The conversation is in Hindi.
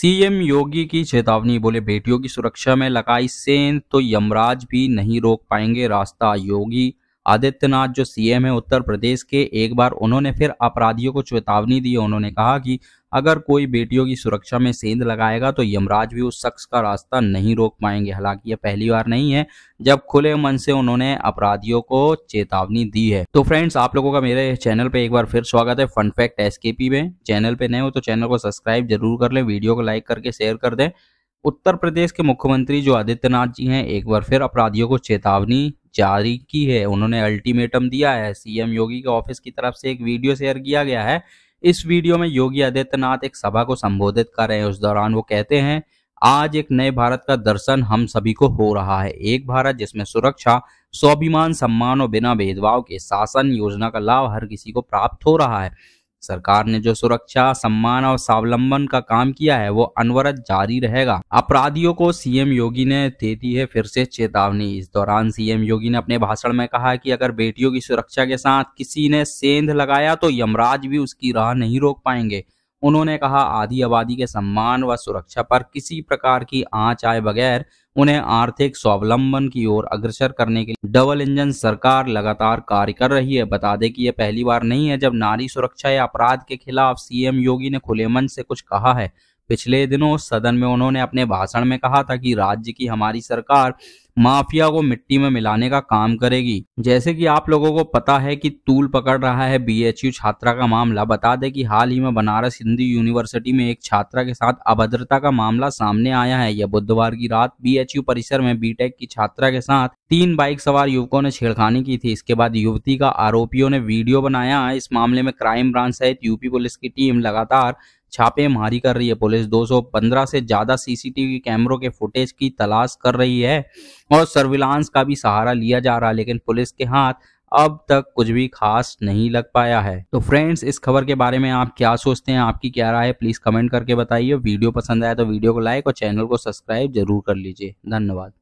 सीएम योगी की चेतावनी बोले बेटियों की सुरक्षा में लगाई सेन तो यमराज भी नहीं रोक पाएंगे रास्ता योगी आदित्यनाथ जो सीएम है उत्तर प्रदेश के एक बार उन्होंने फिर अपराधियों को चेतावनी दी उन्होंने कहा कि अगर कोई बेटियों की सुरक्षा में सेंध लगाएगा तो यमराज भी उस शख्स का रास्ता नहीं रोक पाएंगे हालांकि यह पहली बार नहीं है जब खुले मन से उन्होंने अपराधियों को चेतावनी दी है तो फ्रेंड्स आप लोगों का मेरे चैनल पे एक बार फिर स्वागत है फन फैक्ट एसकेपी में चैनल पे नए हो तो चैनल को सब्सक्राइब जरूर कर ले वीडियो को लाइक करके शेयर कर दें उत्तर प्रदेश के मुख्यमंत्री जो आदित्यनाथ जी हैं एक बार फिर अपराधियों को चेतावनी जारी की है उन्होंने अल्टीमेटम दिया है सीएम योगी के ऑफिस की तरफ से एक वीडियो शेयर किया गया है इस वीडियो में योगी आदित्यनाथ एक सभा को संबोधित कर रहे हैं उस दौरान वो कहते हैं आज एक नए भारत का दर्शन हम सभी को हो रहा है एक भारत जिसमें सुरक्षा स्वाभिमान सम्मान और बिना भेदभाव के शासन योजना का लाभ हर किसी को प्राप्त हो रहा है सरकार ने जो सुरक्षा सम्मान और स्वावलंबन का काम किया है वो अनवरत जारी रहेगा अपराधियों को सीएम योगी ने दे दी है फिर से चेतावनी इस दौरान सीएम योगी ने अपने भाषण में कहा कि अगर बेटियों की सुरक्षा के साथ किसी ने सेंध लगाया तो यमराज भी उसकी राह नहीं रोक पाएंगे उन्होंने कहा आधी आबादी के सम्मान व सुरक्षा पर किसी प्रकार की आंच आए बगैर उन्हें आर्थिक स्वावलंबन की ओर अग्रसर करने के लिए डबल इंजन सरकार लगातार कार्य कर रही है बता दें कि यह पहली बार नहीं है जब नारी सुरक्षा या अपराध के खिलाफ सीएम योगी ने खुले मन से कुछ कहा है पिछले दिनों सदन में उन्होंने अपने भाषण में कहा था कि राज्य की हमारी सरकार माफिया को मिट्टी में मिलाने का काम करेगी जैसे कि आप लोगों को पता है कि तूल पकड़ रहा है बीएचयू छात्रा का मामला बता दें कि हाल ही में बनारस हिंदू यूनिवर्सिटी में एक छात्रा के साथ अभद्रता का मामला सामने आया है यह बुधवार की रात बीएचयू परिसर में बीटेक की छात्रा के साथ तीन बाइक सवार युवकों ने छेड़खानी की थी इसके बाद युवती का आरोपियों ने वीडियो बनाया इस मामले में क्राइम ब्रांच सहित यूपी पुलिस की टीम लगातार छापेमारी कर रही है पुलिस 215 से ज्यादा सीसीटीवी कैमरों के फुटेज की तलाश कर रही है और सर्विलांस का भी सहारा लिया जा रहा है लेकिन पुलिस के हाथ अब तक कुछ भी खास नहीं लग पाया है तो फ्रेंड्स इस खबर के बारे में आप क्या सोचते हैं आपकी क्या राय है प्लीज कमेंट करके बताइए वीडियो पसंद आया तो वीडियो को लाइक और चैनल को सब्सक्राइब जरूर कर लीजिए धन्यवाद